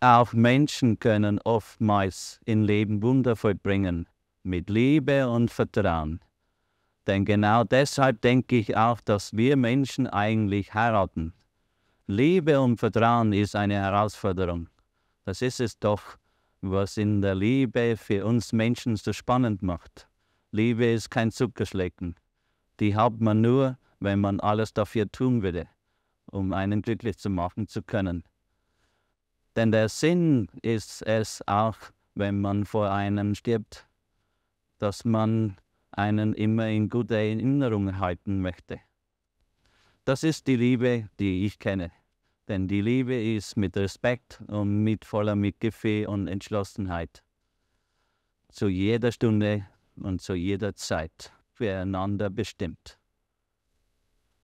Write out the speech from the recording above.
Auch Menschen können oftmals im Leben Wunder vollbringen, mit Liebe und Vertrauen. Denn genau deshalb denke ich auch, dass wir Menschen eigentlich heiraten. Liebe und Vertrauen ist eine Herausforderung. Das ist es doch, was in der Liebe für uns Menschen so spannend macht. Liebe ist kein Zuckerschlecken. Die hat man nur, wenn man alles dafür tun würde, um einen glücklich zu machen zu können. Denn der Sinn ist es auch, wenn man vor einem stirbt, dass man einen immer in guter Erinnerung halten möchte. Das ist die Liebe, die ich kenne. Denn die Liebe ist mit Respekt und mit voller Mitgefühl und Entschlossenheit. Zu jeder Stunde und zu jeder Zeit füreinander bestimmt.